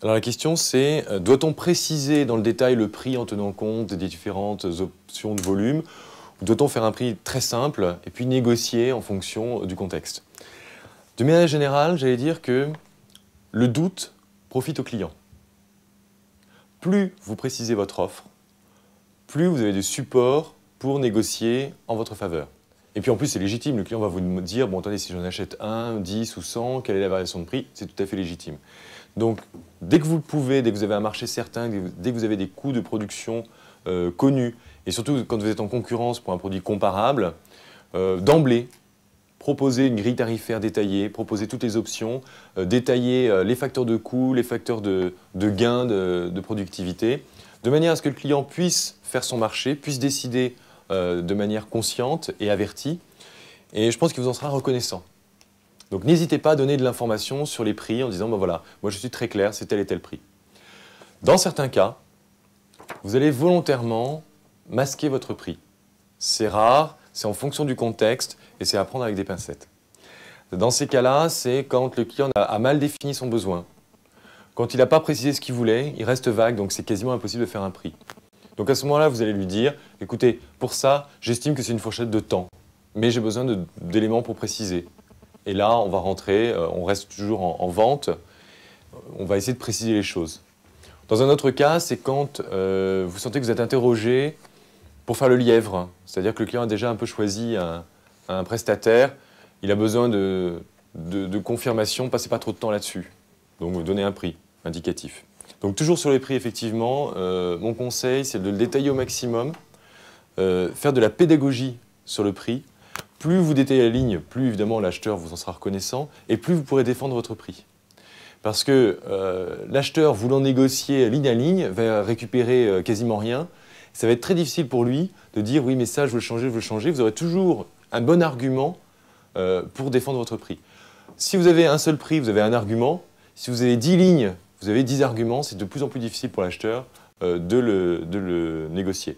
Alors la question c'est, euh, doit-on préciser dans le détail le prix en tenant compte des différentes options de volume ou doit-on faire un prix très simple et puis négocier en fonction du contexte De manière générale, j'allais dire que le doute profite au client. Plus vous précisez votre offre, plus vous avez de support pour négocier en votre faveur. Et puis en plus, c'est légitime. Le client va vous dire, bon attendez, si j'en achète un, dix ou cent, quelle est la variation de prix C'est tout à fait légitime. Donc, dès que vous le pouvez, dès que vous avez un marché certain, dès que vous avez des coûts de production euh, connus, et surtout quand vous êtes en concurrence pour un produit comparable, euh, d'emblée, proposer une grille tarifaire détaillée, proposer toutes les options, euh, détailler les facteurs de coût, les facteurs de, gain, de, de, productivité, de manière à ce que le client puisse faire son marché, puisse décider de manière consciente et avertie. Et je pense qu'il vous en sera reconnaissant. Donc n'hésitez pas à donner de l'information sur les prix en disant, ben voilà, moi je suis très clair, c'est tel et tel prix. Dans certains cas, vous allez volontairement masquer votre prix. C'est rare, c'est en fonction du contexte et c'est à prendre avec des pincettes. Dans ces cas-là, c'est quand le client a mal défini son besoin. Quand il n'a pas précisé ce qu'il voulait, il reste vague, donc c'est quasiment impossible de faire un prix. Donc à ce moment-là, vous allez lui dire, écoutez, pour ça, j'estime que c'est une fourchette de temps, mais j'ai besoin d'éléments pour préciser. Et là, on va rentrer, euh, on reste toujours en, vente. On va essayer de préciser les choses. Dans un autre cas, c'est quand euh, vous sentez que vous êtes interrogé pour faire le lièvre. C'est-à-dire que le client a déjà un peu choisi un, prestataire. Il a besoin de, de, de confirmation. Passez pas trop de temps là-dessus. Donc, vous donnez un prix indicatif. Donc, toujours sur les prix, effectivement, euh, mon conseil, c'est de le détailler au maximum. faire de la pédagogie sur le prix plus vous détaillez la ligne, plus évidemment l'acheteur vous en sera reconnaissant et plus vous pourrez défendre votre prix. Parce que euh, l'acheteur voulant négocier ligne à ligne va récupérer euh, quasiment rien. Ça va être très difficile pour lui de dire oui mais ça je veux le changer, je veux le changer. Vous aurez toujours un bon argument euh, pour défendre votre prix. Si vous avez un seul prix, vous avez un argument. Si vous avez 10 lignes, vous avez 10 arguments. C'est de plus en plus difficile pour l'acheteur de le négocier.